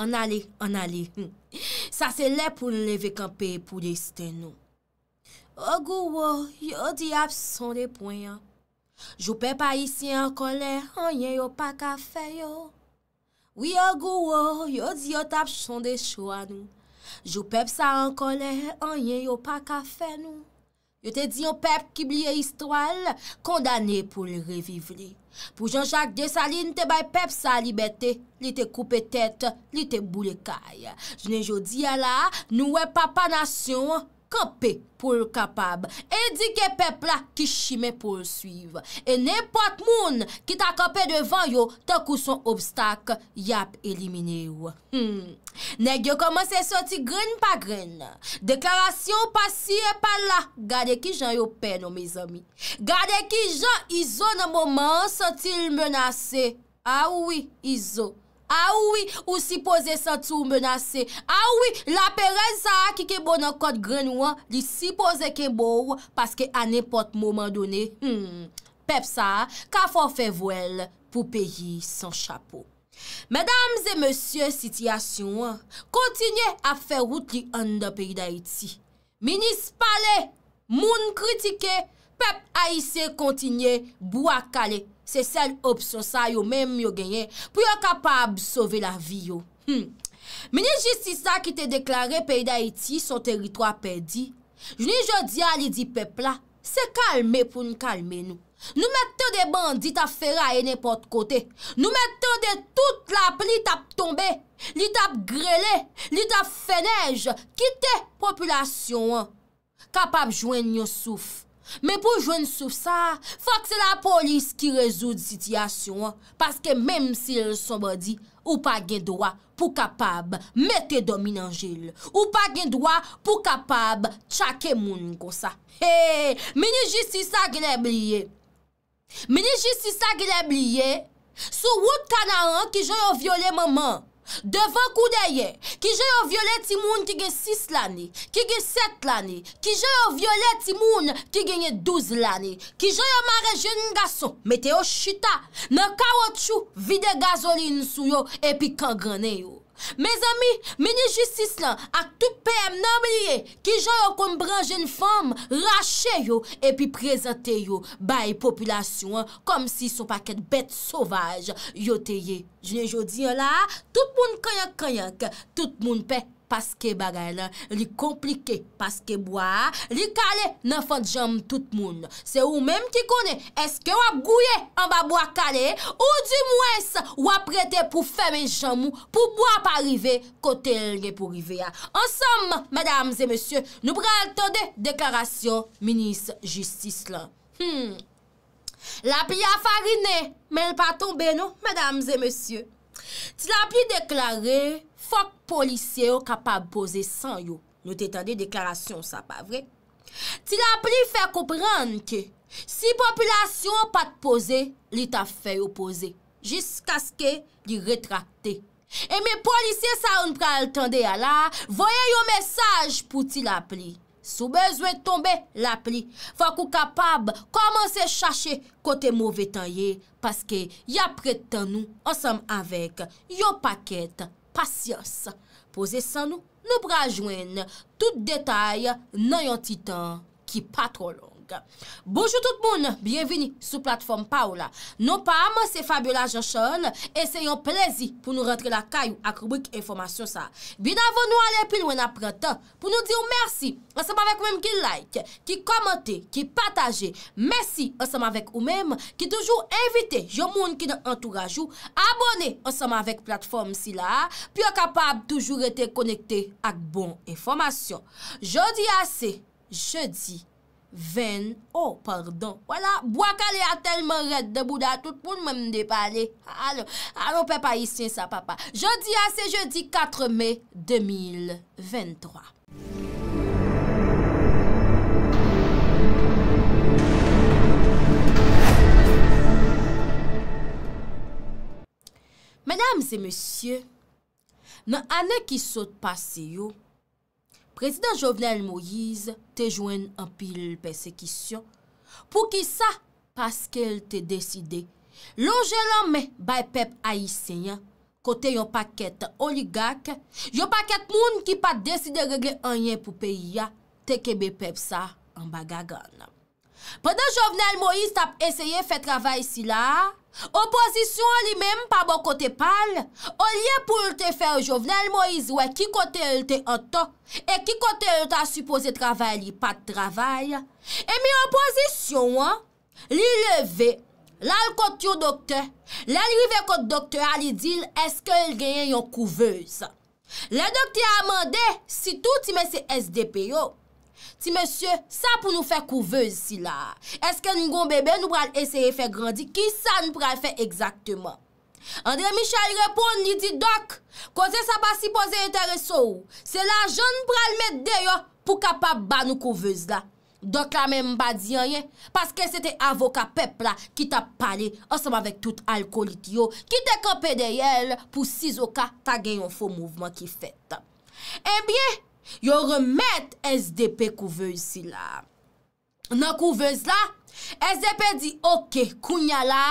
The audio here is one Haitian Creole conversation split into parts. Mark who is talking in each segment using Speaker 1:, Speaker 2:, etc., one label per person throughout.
Speaker 1: An ale, an ale, sa se le pou leve kampe pou liste nou. Ogou oh, wo, yo di ap son de pwoyan, jou pe pa isi an konen, an yen yo pa ka fe yo. Ou yo oh, go wo, yo di ap son de chou an nou, jou pe sa an konen, an yen yo pa ka fe nou. Yo te di yon pep ki bliye histwal, kondane pou li revivli. Pou Jean-Jacques Desalines te bay pep sa libeti, li te koupe tet, li te boule kaye. Je ne jo di ya la, nou we papa nasyon. Kope pou kapab, edike pepla ki shime porsuiv. E nepot moun ki ta kope devan yo, ta kouson obstak yap elimine yo. Negyo komanse soti gren pa gren. Deklarasyon pasi e pala, gade ki jan yo pen o me zami. Gade ki jan izo nan moman soti menase. A oui, izo. A ah oui, ou sipoze san tou menase. A ah oui, la peren sa bon a ki kebo nan kote grenouan, li sipoze kebo ou, paske an nepot mouman done. Hmm, pep sa, ka forfe vwel pou peyi san chapo. Medams e monsye sityasyon, kontinye a fe route li an da peyi da iti. Minis pale, moun kritike, pep a isye kontinye bou akale. Se sel obsosa yo menm yo genye pou yo kapab sove la vi yo. Hmm. Meni jistisa ki te deklare peyi da iti son teritwa perdi, jini jodia li di pepla, se kalme pou nou kalme nou. Nou mette de bandi ta fera ene pot kote. Nou mette de tout la pli tap tombe, li tap grele, li tap fenej, kite populasyon an, kapab jwen nyo souf. Mè pou jwen sou sa, fòk se la polis ki rezoud sityasyon, paske mèm si lè sombè di, ou pa gen doa pou kapab mètè domine anjèl, ou pa gen doa pou kapab tchake moun kon sa. Hey, mèni jissi sa genè blye, mèni jissi sa genè blye, sou wot kanaran ki jè yon vyole mèman. Devan kou deye, ki jè yo viole timoun ki gen 6 lani, ki gen 7 lani, ki jè yo viole timoun ki gen 12 lani, ki jè yo mare jen nga son, me te yo chita, me ka wot chou vide gazolin sou yo epi kangrene yo. Me zami, meni jistis lan ak tout pèm nan mi liye ki jan yo konm branjen fèm, rache yo, epi prezante yo, baye populasyon, kom si sou paket bete sovaj, yo teye, jne jodi yo la, tout moun kanyak kanyak, tout moun pek. Paske bagay la, li komplike. Paske bo a, li kale nan fote jom tout moun. Se ou menm ki kone, eske wap gouye an ba bo a kale, ou di mwes wap prete pou femen jom ou, pou bo a pa rive, kote lge pou rive ya. En som, mèdames et monsie, nou preal tonde, deklarasyon, minis, jistis la. Hmm, la pi a farine, men pa tombe nou, mèdames et monsie. Ti la pi deklare... Fok polisye yo kapab pose san yo. Nou te tende deklarasyon sa pa vre. Ti la pli fè koupran ke. Si populasyon pa te pose, li ta fè yo pose. Jisk aske di retrakte. E me polisye sa ou npre altende ya la, voye yo mesaj pou ti la pli. Sou bezwen tombe la pli. Fok ou kapab komanse chache kote mouvetan ye. Paske ya preten nou ansam avek yo paket an. Posesan nou nou brajwen, tout detay nan yon titan ki patrolo. Bojou tout moun, bienvini sou platform Paola Non pa, mwen se Fabiola Jochon E se yon plezi pou nou rentre la kayou ak rubik informasyon sa Bin avon nou alepil wen apret Pou nou diyo mersi, anseman vek mwen ki like Ki komente, ki pataje Mersi anseman vek ou mwen Ki toujou evite yon moun ki nou entourajou Abone anseman vek platform si la Pyo kapab toujou rete konekte ak bon informasyon Je di ase, je di anseman 20, oh pardon, wala, bo ak ale a telman red de bouda tout pou mè mde pale. A lò, a lò pe pa isyen sa papa. Jodi a se jodi 4 me, 2023. Mèdame se monsye, nan anè ki sot pase yo, Prezident Jovenel Moïse te jwen an pil persekisyon pou ki sa paskel te deside. Lo jelan me bay pep ayisyen kote yon paket oligak, yon paket moun ki pa deside regye anyen pou peyi ya te kebe pep sa an bagaganan. Pendan Jovenel Moïse tap eseye fè travèl si la, oposisyon li mèm pa bon kote pal, olye pou lte fè Jovenel Moïse wè ki kote lte an to, e ki kote lte an supose travèl li pat travèl. E mi oposisyon, li leve, lal kote yo dokte, lal li ve kote dokte a li dil, eske l gen yon kouvez. Le dokte amande, sitou ti mè se SDP yo, Ti monsye, sa pou nou fè kouvez si la? Eske nou goun bebe nou pral eseye fè grandi? Ki sa nou pral fè ekzakteman? André Michel reponde, ni di, Dok, kose sa ba si pose interese ou? Se la joun pral met deyo pou kapap ba nou kouvez la. Dok la men mba diyan ye, paske se te avoka pep la ki ta pale, ansam avèk tout alkolik yo, ki te kapè deyèl pou si zoka ta gen yon fò mouvman ki fèt. E eh bie, Yo remet SDP kou ve yisi la. Nou kou ve yisi la, Ezepe di, ok, kounya la,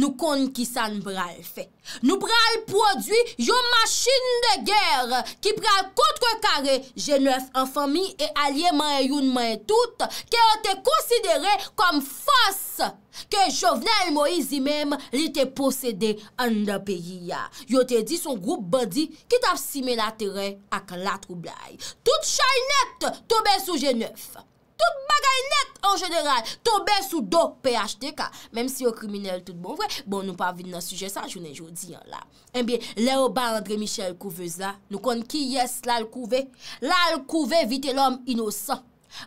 Speaker 1: nou kon ki sa nou pral fe. Nou pral prodwi yon machin de ger ki pral kontre kare jeneuf an fami e alye manye yon manye tout ki o te konsidere kom fos ke jovenel Moizi mem li te posede an da peyi ya. Yo te di son group body ki tap sime la tere ak la troublai. Tout chal net tobe sou jeneuf. tout bagay net an jeneral, tombe sou do PHTK. Mem si yo kriminel tout bon vwe, bon nou pa vide nan suje sa, jounen joudi an la. En bi, le o bar Andre Michel Kouveza, nou kon ki yes la l'kouve, la l'kouve vite l'om inosan.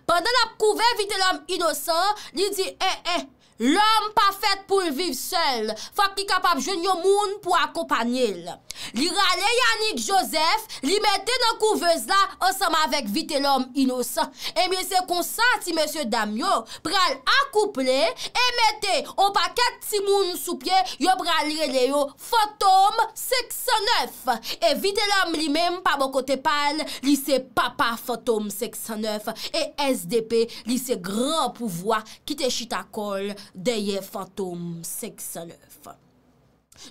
Speaker 1: Pendan la kouve vite l'om inosan, li di, eh, eh, L'om pa fet pou l'viv sel, fa ki kapap jen yo moun pou akopanyel. Li rale Yannick Joseph, li mette nan kouvez la ansama vek vite l'om inosan. E mi se konsanti M. Damyo, pral akouple, e mette o paket si moun sou pye, yo pral lirile yo, FOTOM 609. E vite l'om li mem pa bo kote pal, li se Papa FOTOM 609, e SDP, li se Gran Pouvoi, ki te chita kol FOTOM. Dèye fantoum seksan lèf.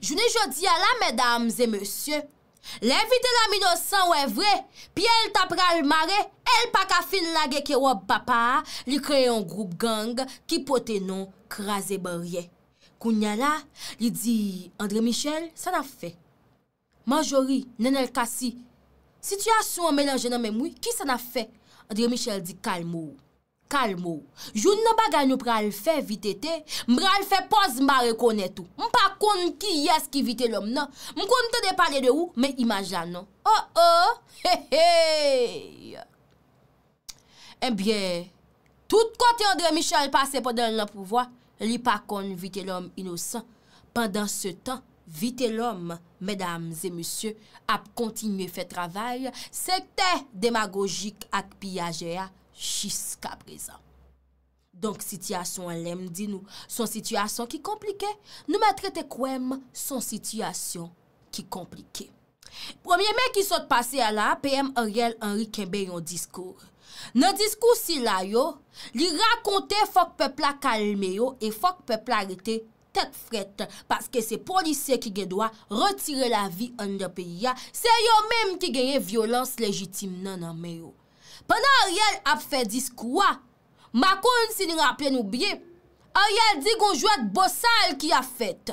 Speaker 1: Jounè jodi ala, mèdames et monsye, lèvite la minosan wè vre, pi el tapra l mare, el pak a fin lage ke wop papa, li kreye yon groub gang ki pote non krasè bè rye. Kounya la, li di, André Michel, sa na fè. Manjori, nenel kasi, sityasyon menanjenan mè mwi, ki sa na fè? André Michel di kalmou. Kalm ou, joun nan bagay nou pral fe vitete, mpral fe pos mba rekonet ou. Mpa kon ki yas ki vite lom nan, mkon te de pale de ou, men imajan nan. Oh oh, he he! E eh bie, tout kote André Michel pase poden nan pouvoi, li pakon vite lom inosan. Pendan se tan, vite lom, medam zemusye, ap kontinye fe travay, sekte demagogik ak piyaje a, Jiska prezan. Donk sityasyon an lem di nou. Son sityasyon ki komplike. Nou ma trete kwem son sityasyon ki komplike. Premier men ki sote pase a la, peyem an riel anri kenbe yon diskour. Nan diskour si la yo, li rakonte fok pepla kalme yo e fok pepla rete tet fret paske se polise ki gen doa retire la vi an de peya se yo menm ki genye violans legitim nan anme yo. Pwè nan oryèl ap fè dis kwa, makoun si ni rapè nou bie, oryèl di goun jwèt bò sal ki a fèt.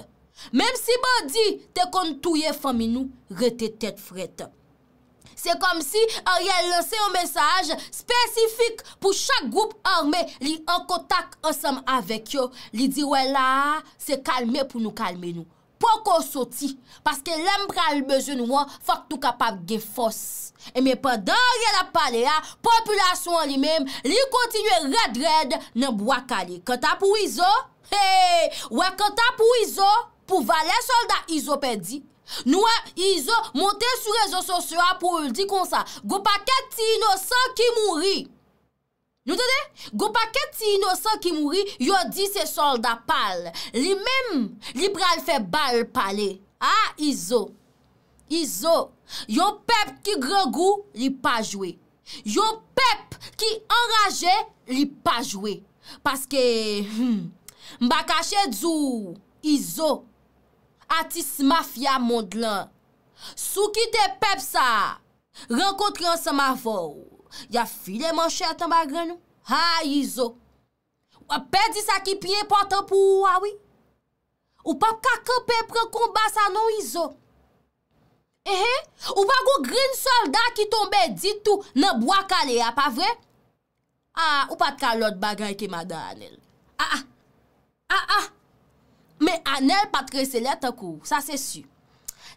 Speaker 1: Mèm si bò di te kon touye fòmi nou, rete tèt fèt. Se kom si oryèl lansè yon mensaj spesifik pou chak goup ormè li an kotak ansam avèk yo, li di wè la se kalme pou nou kalme nou. Pon kon soti, paske lem pral bejen ou an, fok tou kapap ge fos. E me padan rye la pale a, populasyon li menm, li kontinwe red red nan bwa kale. Kanta pou Izo? Hey, wè kanta pou Izo? Pou vale solda Izo pedi? Nou an Izo monte sou rezo sosyo a pou di konsa, goupa ket ti inosan ki mouri. Nou tede, go pa ket ti inosan ki mouri, yo di se sol da pal. Li mem, li pral fe bal pale. Ha, ah, Izo, Izo, yo pep ki gre gou, li pa jwe. Yo pep ki enraje, li pa jwe. Paske, hmm, mbakache dzou, Izo, ati se mafya mond lan. Sou ki te pep sa, renkotri an se mafou. Ya file manche atan bagran nou? Ha, Izo! Ou apè di sa ki piye potan pou wawè? Ah ou pap kakè pe prekomba sa nou, Izo? Ehe! Ou bagou grin solda ki tombe ditou nan bo akale ya, ah, pa vre? Ha, ah, ou pat kalot bagran ki mada anel? A-a! A-a! Me anel patre selet akou. Sa se sur.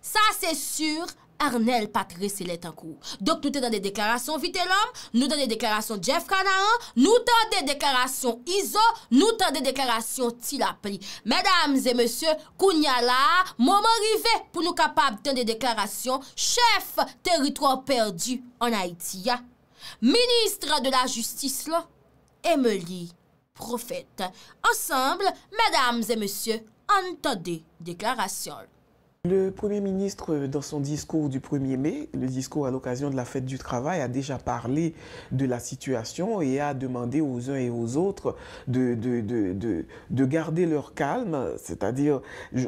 Speaker 1: Sa se sur... Arnel Patrese let an kou. Dok nou te dan de deklarasyon Vitellam, nou te dan de deklarasyon Jeff Kanaan, nou te dan de deklarasyon Izo, nou te dan de deklarasyon Tilapli. Medams e monsye, kounya la, mou mou rive pou nou kapab te dan de deklarasyon, chef teritouan perdu an Haitia. Ministre de la Justis la, Emelie Profet. Assemble, medams e monsye, an te dan de deklarasyon.
Speaker 2: Le Premier ministre, dans son discours du 1er mai, le discours à l'occasion de la fête du travail, a déjà parlé de la situation et a demandé aux uns et aux autres de, de, de, de garder leur calme. C'est-à-dire,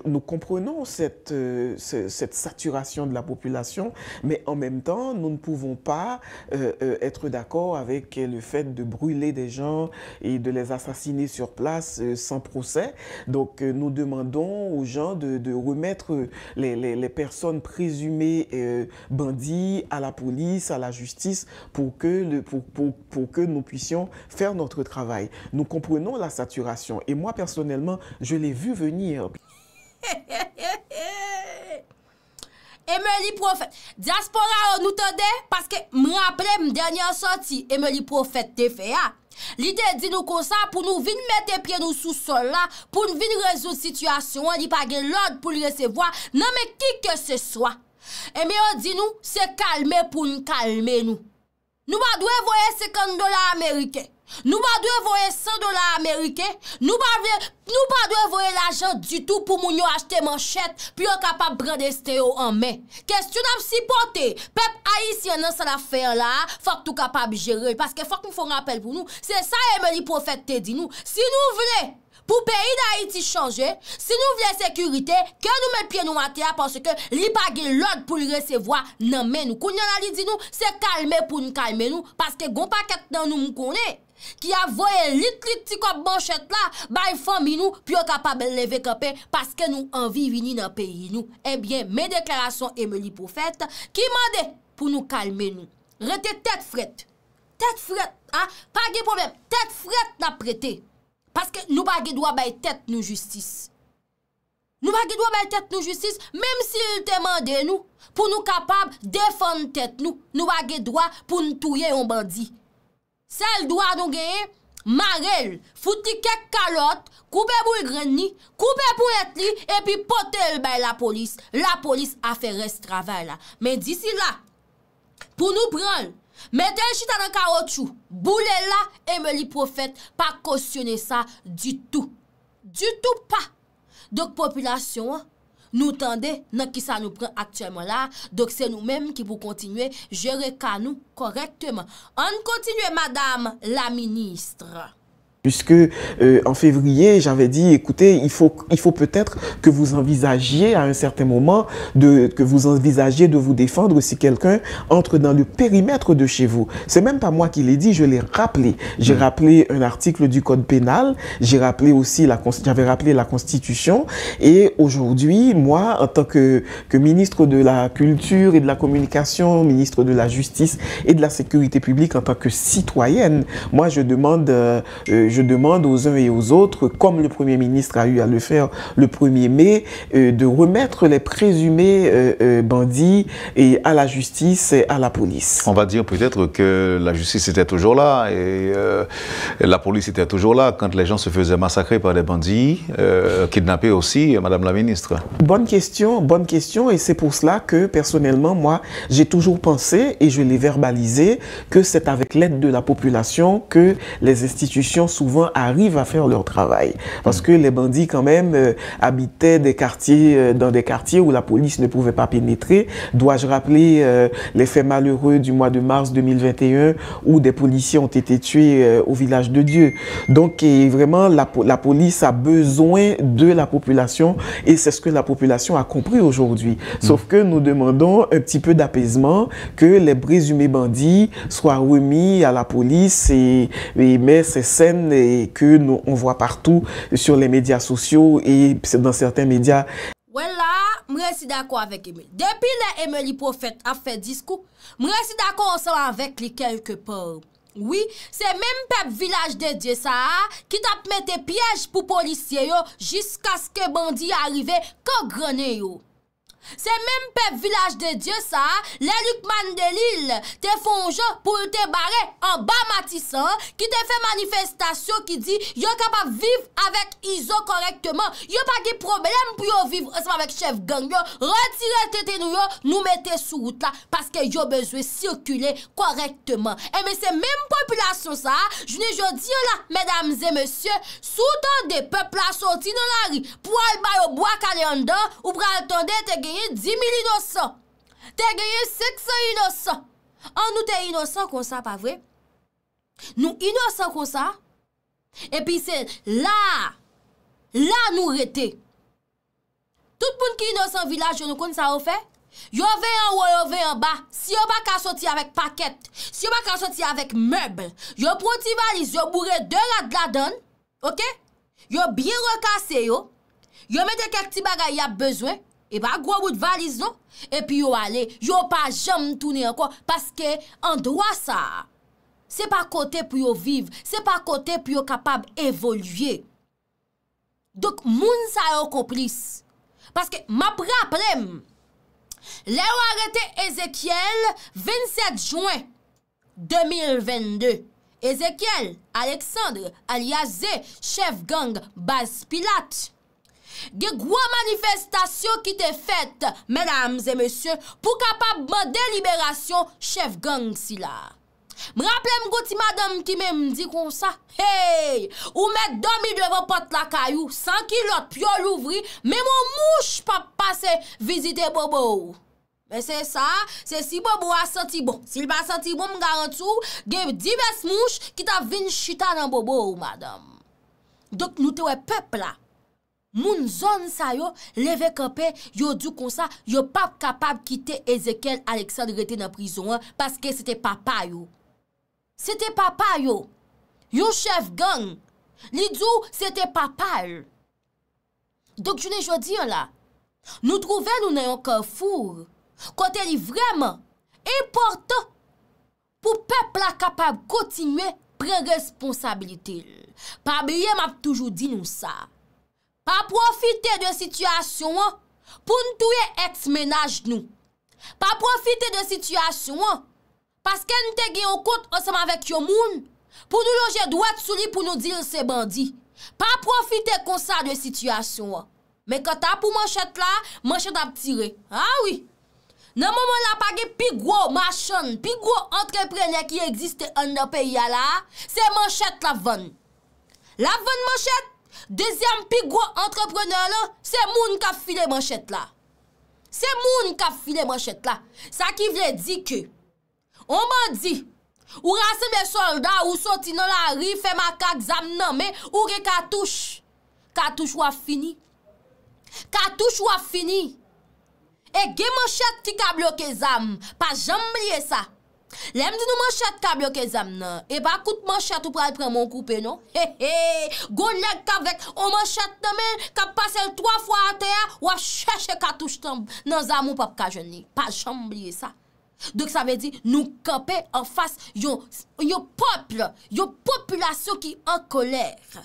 Speaker 2: nous comprenons cette, euh, cette saturation de la population, mais en même temps, nous ne pouvons pas euh, euh, être d'accord avec le fait de brûler des gens et de les assassiner sur place sans procès. Donc, nous demandons aux gens de remettre les, personnes présumées euh, bandits à la police, à la justice, pour que, le, pour, pour que nous puissions faire notre travail. Nous comprenons la saturation. Et moi, personnellement, je l'ai vu venir.
Speaker 1: Eme li profet, diaspora ou nou te de, paske mwen apre ah. mdenyen soti, eme li profet te fe ya. Li te di nou konsa pou nou vin mette pie nou sou sola, pou nou vin rezo situasyon, li page lod pou li resevoa, nan me ki ke se swa. Eme eh ou di nou se kalme pou nou kalme nou. Nou ba dwe voye sekandola Amerikek. Nou pa dwe voye 100 dola Amerike, nou pa dwe voye l'ajan du tout pou moun yo achete manchet, pi yo kapap brendeste yo anmen. Kestyoun ap si pote, pep Aïtien nan san la fèr la, fok tou kapap jere. Paske fok mou fò rappel pou nou, se sa eme li profete di nou, si nou vle pou peyi da Aïti chanje, si nou vle sekurite, ke nou men pye nou ate a, panse ke li page l'od pou li resevoa nanmen nou. Koun yon a li di nou, se kalme pou nou kalme nou, paske goun pa ket nan nou moun konen. Ki avoye lit, lit, ti kop banshet la, bay fami nou, pi yo kapab leve kopè, paske nou anvi vini nan peyi nou. Ebyen, eh men deklarasyon Emelie Poufette, ki mande pou nou kalme nou. Rete tèt fred, tèt fred, ha, pa ge problem, tèt fred na prete. Paske nou pa ge doa bay tèt nou justis. Nou pa ge doa bay tèt nou justis, mem si il te mande nou, pou nou kapab defon tèt nou, nou pa ge doa pou nou touye yon bandi. Sel do a dongeye, ma rel, fouti kek kalot, koupe pou y gren ni, koupe pou et li, epi potel bay la polis. La polis a fere se travè la. Men disi la, pou nou pral, mette y chita nan karot chou, boule la, eme li profet, pa kosyone sa du tout. Du tout pa. Dok populasyon an. Nou tende nan ki sa nou pren aktuèman la, dok se nou menm ki pou kontinuè jere ka nou korektèman. An kontinuè, madame la ministre.
Speaker 2: Puisque euh, en février, j'avais dit, écoutez, il faut, il faut peut-être que vous envisagiez à un certain moment, de, que vous envisagiez de vous défendre si quelqu'un entre dans le périmètre de chez vous. C'est même pas moi qui l'ai dit, je l'ai rappelé. J'ai hmm. rappelé un article du Code pénal, j'ai rappelé aussi, j'avais rappelé la Constitution. Et aujourd'hui, moi, en tant que, que ministre de la Culture et de la Communication, ministre de la Justice et de la Sécurité publique, en tant que citoyenne, moi, je demande... Euh, euh, je demande aux uns et aux autres, comme le Premier ministre a eu à le faire le 1er mai, euh, de remettre les présumés euh, euh, bandits et à la justice et à la police. On va dire peut-être que la justice était toujours là et, la police était toujours là quand les gens se faisaient massacrer par des bandits, kidnappés aussi, Madame la Ministre. Bonne question, bonne question et c'est pour cela que personnellement, moi, j'ai toujours pensé et je l'ai verbalisé que c'est avec l'aide de la population que les institutions sous souvent arrivent à faire leur travail. Parce mm. que les bandits, quand même, euh, habitaient des quartiers, euh, dans des quartiers où la police ne pouvait pas pénétrer. Dois-je rappeler euh, les faits malheureux du mois de mars 2021 où des policiers ont été tués au village de Dieu. Donc, vraiment, la, police a besoin de la population et c'est ce que la population a compris aujourd'hui. Mm. Sauf que nous demandons un petit peu d'apaisement, que les présumés bandits soient remis à la police et, mettent mais ces scènes et qu'on voit partout sur les médias sociaux et dans certains médias.
Speaker 1: Voilà, mre si d'accord avec Emelie. Depi le Emelie Prophète a fait disque, mre si d'accord on se l'envecle quelque part. Oui, c'est même pepe village de Dessart qui t'a mette piège pou policier jusqu'à ce que bandit arrive qu'au grenier. Se menm pep vilaj de Diyo sa Le lukman de l'il Te fonjou pou te bare An ba matisan Ki te fe manifestasyon ki di Yo kapap viv avèk izo korektman Yo pa ki problem pou yo viv Asman avèk chef gangyo Retirel tete nou yo Nou mette sou wout la Paske yo bezwe sirkule korektman E men se menm populasyon sa Jouni joun diyo la Mèdames et monsye Soutan de pep la sorti Non a ri Pou al bayo bwa kade yon dan Ou pral tonde te gen 10 000 inosan te geye 600 inosan an nou te inosan kon sa pa vre nou inosan kon sa epi se la la nou rete tout poun ki inosan vilaj yo nou kon sa ou fe yo ven an ou yo ven an ba si yo baka soti avek paket si yo baka soti avek mebel yo proti valise yo bourre de la de la don ok yo bien rekase yo yo mende kek ti bagay ya bezwen E ba, gwa wout valizo, non? e pi yo ale, yo pa jom toune anko, paske, an dwa sa, se pa kote pou yo viv, se pa kote pou yo kapab evolye. Dok, moun sa yo komplis, paske, ma pra prem, le yo arete Ezekiel, 27 Jouen 2022. Ezekiel, Aleksandre, alia Z, chef gang, bas pilat, Ge gwa manifestasyon ki te fèt, mèdams e mèsyon, pou kapap mè déliberasyon chef gang si la. Mè rappelè m gò ti madame ki mè m di kon sa, hey, ou mèd domi dè vò pot la kayou, san ki lot pyo l'ouvri, mè mò mouch pa pase vizite bobo. Mè se sa, se si bobo a senti bon, se li ba senti bon m garantou, ge dives mouch ki ta vin chita nan bobo ou madame. Dok nou te wè pepl la, Moun zon sa yo, leve kapè, yo djou konsa, yo pap kapab kite Ezekiel Alexandre rete nan prizon an, paske sete papa yo. Sete papa yo. Yo chef gang. Li djou, sete papa yo. Dok jounen jodi an la, nou trouven nou nan yon ka four, kon te li vreman importan pou pepla kapab kontinwe pre responsabilite. Pa biye map toujou di nou sa. pa profite de sityasyon an, pou nou touye ets menaj nou. Pa profite de sityasyon an, paske nou te gen yo kout, an seman vek yo moun, pou nou loje dwet souli pou nou dir se bandi. Pa profite konsa de sityasyon an. Men kata pou manchet la, manchet ap tire. Ha wii. Nan moun moun la page pi gwo manchen, pi gwo antreprene ki egziste an nan peyi ya la, se manchet la ven. La ven manchet, Dezyan pi gwo entreprener la, se moun ka file manchet la. Se moun ka file manchet la. Sa ki vle di ke, on man di, ou rase me solda ou soti nan la ri, fe makak zam nanme, ou re katouche. Katouche waf fini. Katouche waf fini. E gen manchet ti ka bloke zam, pa jamb liye sa. Lem di nou manchet kable yo ke zam nan E ba koute manchet ou pral pren moun koupe non He he Go lèk kavek O manchet nan men Kap pase l 3 fwa a teya Ou a chèche katoujtamb Nan zam ou pap kaje ni Pa jamb liye sa Dèk sa mè di Nou kope an fas yon Yon popl Yon poplasyon ki an kolèr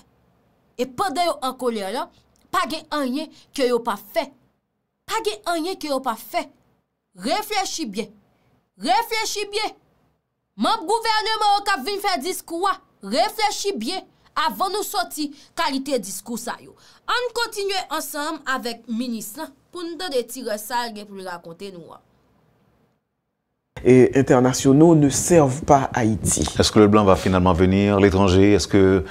Speaker 1: E padè yon an kolèr lan Pa gen anye kè yo pa fè Pa gen anye kè yo pa fè Reflechi bie Reflechi bie Moun gouverneur mou kap vin fe diskou wa, reflechi byen avon nou soti kalite diskou sa yo. An kontinye ansam avèk minisan pou nou do de tire sal gen pou lakonte nou wa.
Speaker 2: et internationaux ne servent pas Haïti. Est-ce que le blanc va finalement venir, l'étranger Est-ce que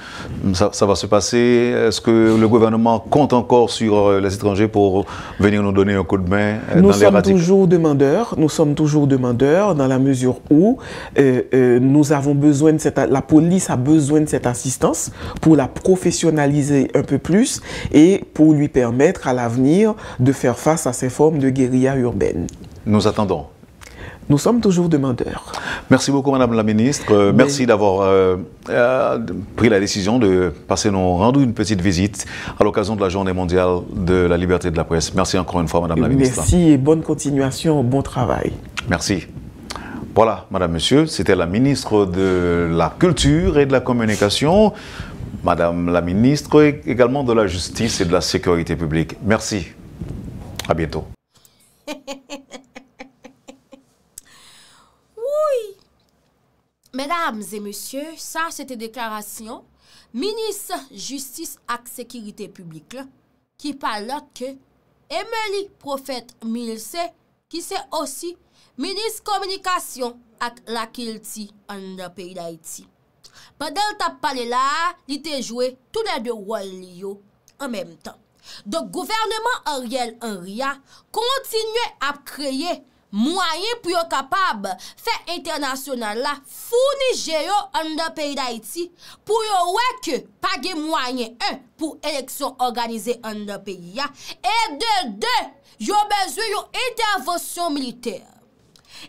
Speaker 2: ça, va se passer Est-ce que le gouvernement compte encore sur euh, les étrangers pour venir nous donner un coup de main euh, Nous sommes toujours demandeurs, nous sommes toujours demandeurs dans la mesure où euh, nous avons besoin de cette, la police a besoin de cette assistance pour la professionnaliser un peu plus et pour lui permettre à l'avenir de faire face à ces formes de guérilla urbaine. Nous attendons. Nous sommes toujours demandeurs. Merci beaucoup, Madame la Ministre. Euh, merci d'avoir euh, euh, pris la décision de passer rendez rendre une petite visite à l'occasion de la Journée mondiale de la liberté de la presse. Merci encore une fois, Madame la Ministre. Merci et bonne continuation, bon travail. Merci. Voilà, Madame, Monsieur, c'était la Ministre de la Culture et de la Communication. Madame la Ministre, également de la Justice et de la Sécurité publique. Merci. À bientôt.
Speaker 1: Oui, mesdames et messieurs, sa se te deklarasyon, minis justice ak sekirite publik la, ki pal la ke Emelie Profet Milse, ki se osi minis komunikasyon ak lakil ti an la peyi la iti. Padel ta pale la, li te jwe toune de walyo an mem tan. Do kouvernement a riel an ria kontinye ap kreye Mwanyen pou yo kapab fe internasyonan la founi je yo an nan peyi da iti pou yo weke page mwanyen un pou eleksyon organize an nan peyi ya. E de de yo bezwe yo intervonsyon militer.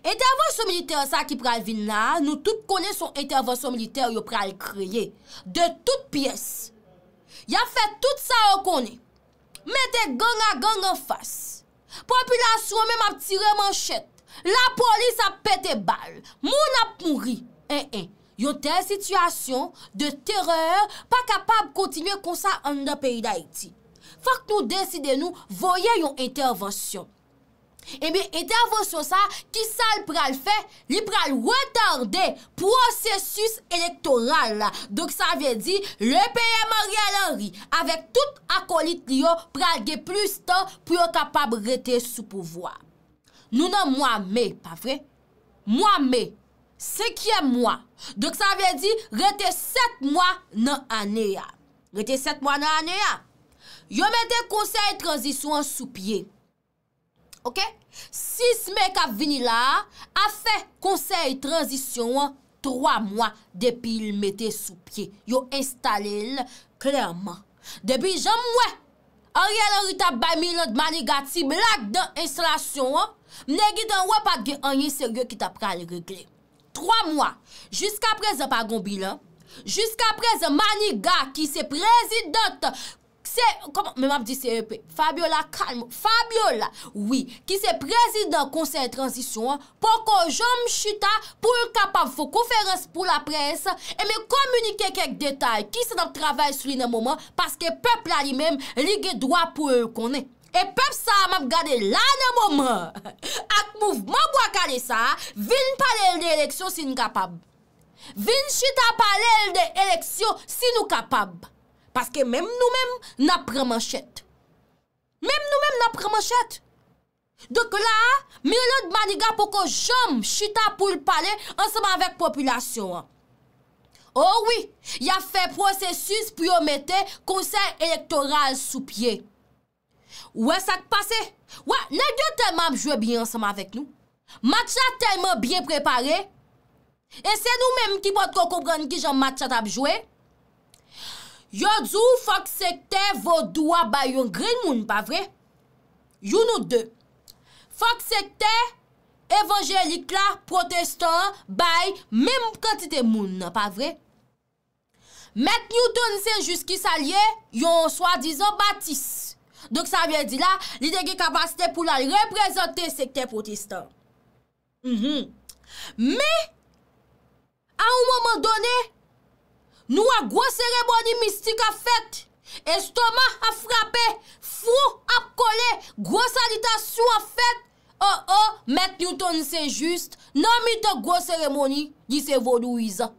Speaker 1: Intervonsyon militer sa ki pral vin la nou tout konen son intervonsyon militer yo pral kreye de tout piyes. Ya fe tout sa yo konen. Mete ganga ganga fass. Populasyon men ap tire manchet, la polis ap pete bal, moun ap mouri. Eh, eh. Yon tel situasyon de terreur pa kapab kontinye konsa an da peyi da iti. Fak nou deside nou voye yon intervensyon. Emi, eh ete avos yo sa, ki sa l pral fe, li pral wetarde prosesus elektoral la. Dok sa ve di, le peye Marielle Henry, avek tout akolit li yo, pral ge plus ton pou yo kapab rete sou pouvoi. Nou nan mwa me, pa vre? Mwa me, se kye mwa. Dok sa ve di, rete set mwa nan aneya. Rete set mwa nan aneya. Yo mette konsey transisyon sou piey. Ok? Si se mek a vini la, a fe konsey transisyon 3 mwa depi il mette sou pye. Yo installe l, klerman. Depi jan mwe, a riyal an rita bami l an maniga ti blak dan installasyon, mne gitan wè pa gen anye seryè ki tap pral regle. 3 mwa, jisk apre zan pa gombi la, jisk apre zan maniga ki se prezidante Kse, komon, men ap di CEP, e Fabiola, kalm, Fabiola, oui, ki se prezidant konsen transisyon, poko jom chita pou l kapav fokouferans pou la pres, eme komunike kek detay ki se nap travay sou li nan mouman, paske pep la li menm ligye dwa pou l konen. E pep sa, men ap gade la nan mouman, ak mouvman wakane sa, vin pa l el de eleksyon si nou kapav. Vin chita pa l el de eleksyon si nou kapav. Paske mèm nou mèm nan prèman chèt. Mèm nou mèm nan prèman chèt. Dèk la, mi lèd maniga pou kon jom chita pou l'pale ansèman vèk populasyon an. Oh oui, y a fè prosesus pou yo mette konsèr elektoral sou piye. Ouè sa k'pase? Ouè, lèk dèk tèman apjwe bie ansèman vèk nou. Matchat tèman bie preparè. E sè nou mèm ki pot kon kompran ki jom matchat apjwe bie. Yo dzou fok sekte vodoua bay yon gri moun, pa vre? Yon ou de. Fok sekte evanjelik la, protestant, bay, mem kante te moun, pa vre? Met Newton se jiski salye, yon swa dizon batis. Dok sa ven di la, li dege kapasite pou la reprezenter sekte protestant. Mh mh. Me, a un momen done, Nou a gwo seremoni mistik a fet, estoma a frape, fwo ap kole, gwo sanitasyon a fet, an oh, an, oh, met Newton se just, nan mi te gwo seremoni, di se vodou izan.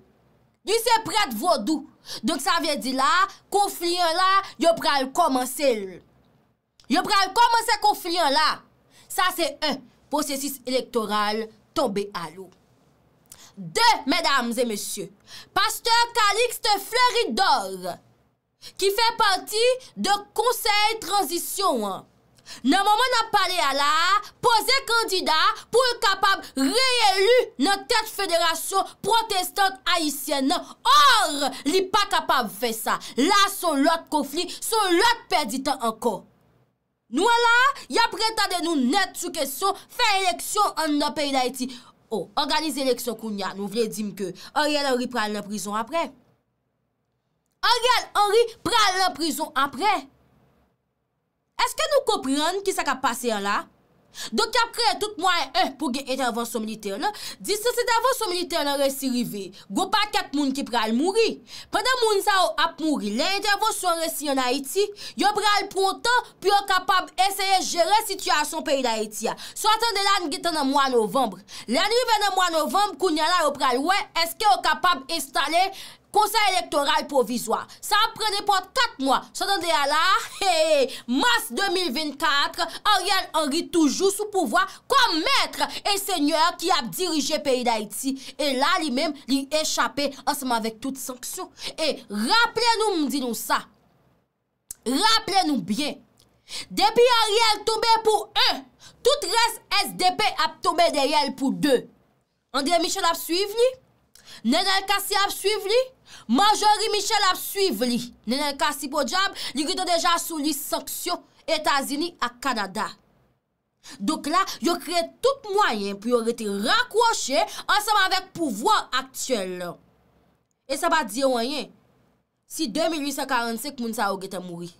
Speaker 1: Di se pret vodou. Donk sa ven di la, konflien la, yo pral komanse. Yo pral komanse konflien la. Sa se en, posesis elektoral tombe alo. De, mèdames et mèsyè, Pasteur Calixte Fleury d'Or, ki fè pati de konsey transisyon. Nè mèman ap pale ala, pose kandida pou e kapab re-élu nan tèt fèderasyon protestant haïsyen nan. Or, li pa kapab fè sa. La son lot konflik, son lot perditan anko. Nou ala, ya preta de nou net sou kèsyon fè eleksyon an nan peyi d'Haïti. Ou, Oh, organize lèk se kou nyan, nou vle dim ke Or yal ori pral lè prison apre Or yal ori pral lè prison apre Eske nou kopron ki sa ka pase yon la? Dok ap kre tout mwen e e pou ge intervonson militer la, disi se intervonson militer la resi rive, go pa ket moun ki pral mouri. Pedan moun sa ou ap mouri, le intervonson resi yon Haiti, yo pral prontan, pi yo kapab eseye jere sityasyon peyi la Haiti ya. So atan de lan giten nan mwen novembr. Lan yu ven nan mwen novembr, kou nye la yo pral we, eske yo kapab estale... Konseil elektoral provizwa. Sa ap prene pou 4 mwa. Sa dan de ala, mas 2024, Ariel Henry toujou sou pouvoi kom mètre e sènyor ki ap dirije peyi d'Haïti. E la li mèm li échapè ansèman vek tout sanksyon. E rappele nou mdino sa. Rappele nou bien. Depi Ariel tombe pou 1, tout res SDP ap tombe de Ariel pou 2. André Michel ap suiv ni? Nenè kasi ap suiv li, manjori michel ap suiv li. Nenè kasi po djab, li gite deja sou li saksyo Etazini ak Kanada. Dok la, yo kre tout mwayen pou yo rete rakwoshe ansanm avèk pouvo aktyel. E sa ba di yon yon, si 2845 moun sa ou gete mouri.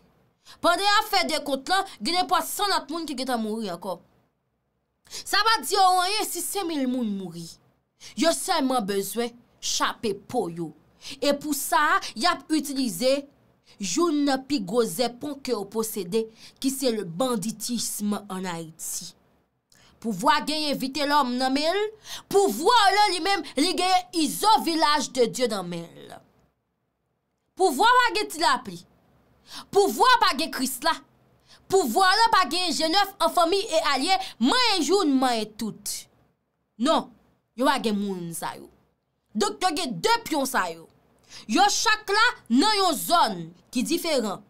Speaker 1: Pande a fe dekote la, gine pa 100 lat moun ki gete mouri akop. Sa ba di yon yon, si 5000 moun mouri. Yo seman bezwe chape po yo. E pou sa, yap utlize joun nan pi goze pon ke o posede ki se le banditisme an Haiti. Pouvoa genye vite lom nanmel, pouvoa lan li mem li genye izo vilaj de Diyo nanmel. Pouvoa wak genye tilapri, pouvoa wak genye krisla, pouvoa wak genye genyef an fomi e alye, man en joun man en tout. Non, Yo wage moun sa yo. Dok yo ge dep yon sa yo. Yo chak la nan yon zon ki diferan.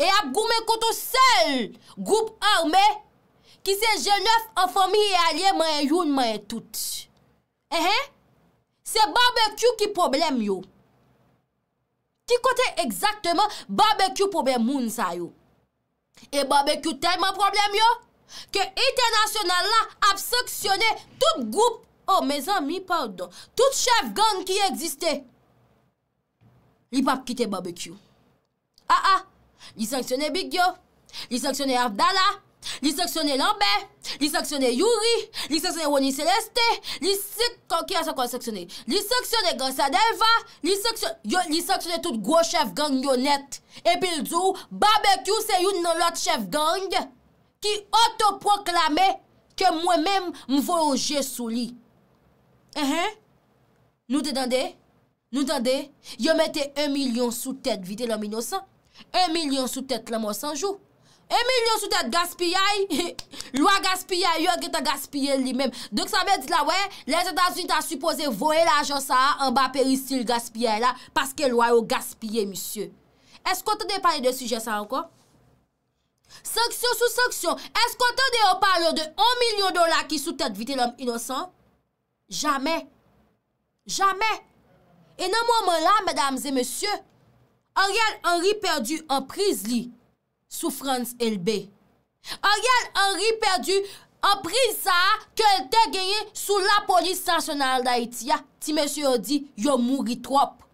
Speaker 1: E ap goume koto sel, goup arme, ki se jenef an fomi e alye maye youn maye tout. Ehe? Eh? Se barbekyou ki problem yo. Ki kote exaktman barbekyou problem moun sa yo? E barbekyou telman problem yo? Yo? ke ite nasyonal la ap saksyonè tout goup, oh, mezan mi, pardon, tout chef gang ki eksiste, li pap kite barbekyou. Ha, ah, ah. ha, li saksyonè Bigyo, li saksyonè Avdala, li saksyonè Lambè, li saksyonè Yuri, li saksyonè Woni Celeste, li saksyonè, kon ki an sa kon saksyonè, li saksyonè Gansadeva, li saksyonè tout gwo chef gang yon net, epil zou, barbekyou se yon nan lot chef gang, gen, ki otoproklame ke mwen menm mvo yo je sou li. Ehe, nou te dande, nou te dande, yo mette 1 milyon sou tèt vide lòm inosan, 1 milyon sou tèt lòm osanjou, 1 milyon sou tèt gaspiyay, lwa gaspiyay yo geta gaspiyay li menm. Dok sa me dit la we, les Etats Unites a supposé voye l'agence a, an ba perisil gaspiyay la, paske lwa yo gaspiyay misye. Esko te de pale de suje sa ankon? Sanksyon sou sanksyon, es kwa tande yo pale de 1 milyon dola ki sou tete vite lom inosan? Jamen. Jamen. E nan mwaman la, madame ze msye, a riyal anri perdu an priz li sou France LB. A riyal anri perdu an priz sa ke lte geye sou la polis sasyonal da Etia. Ah, ti msye yo di, yo mouri trop.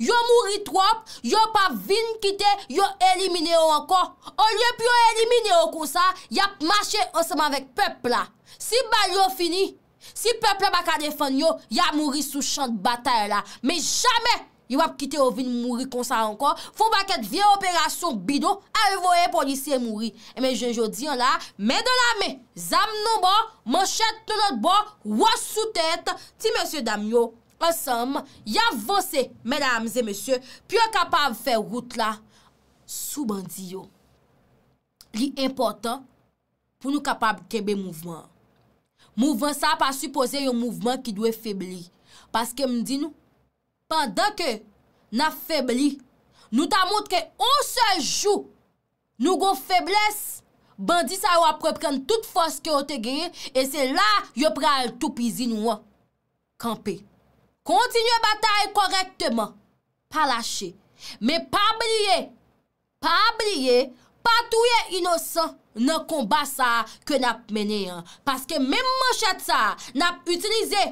Speaker 1: Yo mouri trop, yo pa vin kite, yo elimine yo ankon. O liye pou yo elimine yo kon sa, yo ap mache anseman vek peple la. Si ba yo fini, si peple baka defan yo, yo mouri sou chan batay la. Me jame yo ap kite yo vin mouri kon sa ankon, fou baket vye operasyon bido, a evoye polisye mouri. E men jenjo diyan la, me de la me, zam nou bo, man chet tonot bo, wos sou tete, ti monsie dam yo, Asam, ya vose, mèdames et mèsyè, pyo kapab fè route la, sou bandi yo. Li importan, pou nou kapab kebe mouvman. Mouvman sa pa suppose yon mouvman ki dwe febli. Paske mdi nou, pandan ke na febli, nou ta mout ke on se jou, nou gon febles, bandi sa yo apre pren tout fos ki yo te geye, e se la yo pre al tou pizi nou. Kampi, Kontinye bataye korektman, pa lache. Me pa blye, pa blye, pa touye inosan nan konba sa ke nap mene yon. Paske men man chet sa nap utilize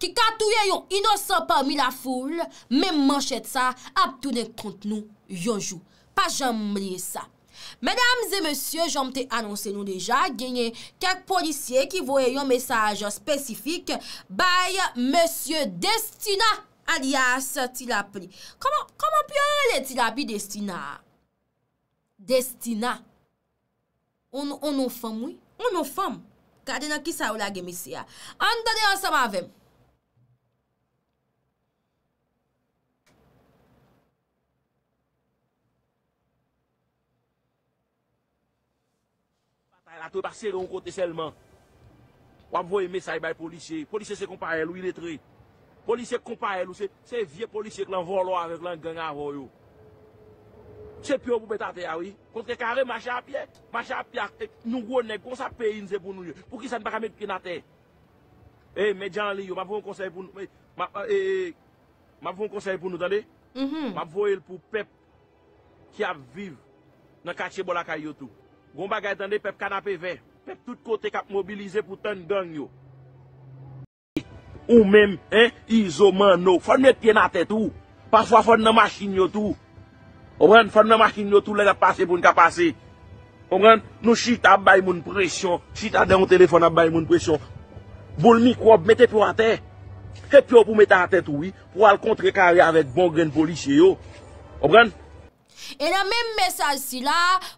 Speaker 1: ki ka touye yon inosan pa mi la foule, men man chet sa ap toune kont nou yon jou. Pa jan mlye sa. Medams e monsye, jom te anonsen nou deja genye kek polisye ki voye yon mesaj spesifik baye monsye Destina alias Tilapri. Koman pyo le Tilapri Destina? Destina? Ono fam woy? Ono fam? Kade na ki sa ou la gemise ya? An dade ansama veyme.
Speaker 3: la pas serré un côté seulement. On voit un message par les policiers. Policiers, c'est comparé, lui, très, Policiers, comparé, lui, c'est vieux policier qui l'envole avec la gang à eux. C'est pire pour mettre à terre, oui. Contre carré, marcher à pied. Marcher à pied, nous, gros, nègres, comme ça, paye, c'est pour nous. Pour qui ça ne pas mettre pied à terre? Eh, mais Jean Lio, m'a un conseil pour nous. M'a euh, eh, eh, un conseil pour nous, attendez? Mm-hmm. M'a voyé pour peuple qui a vivre dans le quartier tout. Gon bagay tande pep kanap e ven. Pep tout kote kap mobilize pou tan ganyo. Ou men, he, izoman nou. Fon men ten a tet ou. Paswa fon nan maskin yo tou. Obran, fon nan maskin yo tou, lè la pase pou n ka pase. Obran, nou chita bay moun presyon. Chita den ou telefon la bay moun presyon. Bol mikrob, mette pou a tet. Kep yo pou mette a tet ou, oui. Pou al kontre kari avèk bon gen polisye yo. Obran.
Speaker 1: E nan menm mesaj si la,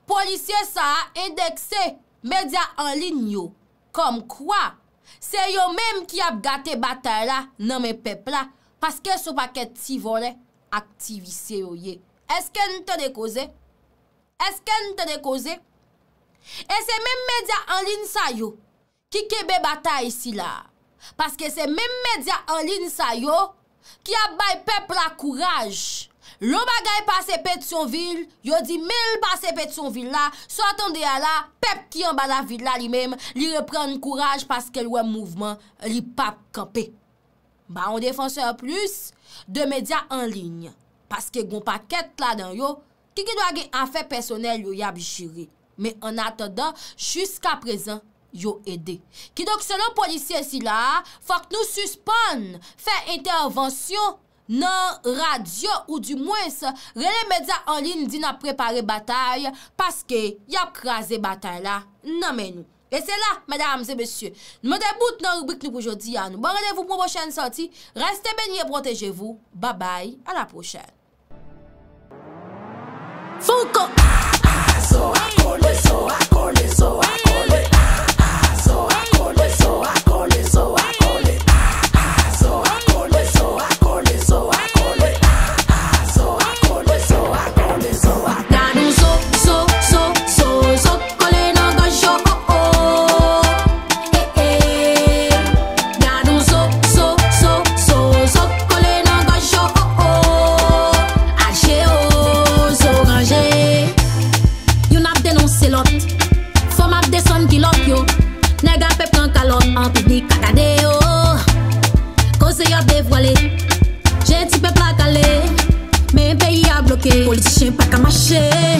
Speaker 1: polisye sa indekse medya anlin yo. Kom kwa? Se yo menm ki ap gate batay la nan men pepla paske sou pa ket ti vore aktivise yo ye. Eske nou te dekoze? Eske nou te dekoze? E se menm medya anlin sa yo ki kebe batay si la. Paske se menm medya anlin sa yo ki ap bay pepla kouraj. Loun bagay pase pe tson vil, yo di mil pase pe tson vil la, sou atan de ala, pep ki yon ban la vil la li mem, li reprenn kouraj paske lwen mouvman, li pap kampe. Ba, on defanse an plus, de media an ligne, paske goun pa ket la dan yo, ki ki do a gen an fe personel yo ya bichiri. Me an atan dan, chus ka prezan, yo ede. Ki do ki selon polisye si la, fok nou suspon, fe intervensyon, nan radyo ou di mwen se rele medya anlin di nan prepare batay paske yap krasi batay la nan men nou e se bon la madame se besye nou me debout nan rubrik nou poujodi an nou ban relevou pou mwen boshen santi raste beni e proteje vou babay ala pochel
Speaker 4: Politicien pas qu'à marcher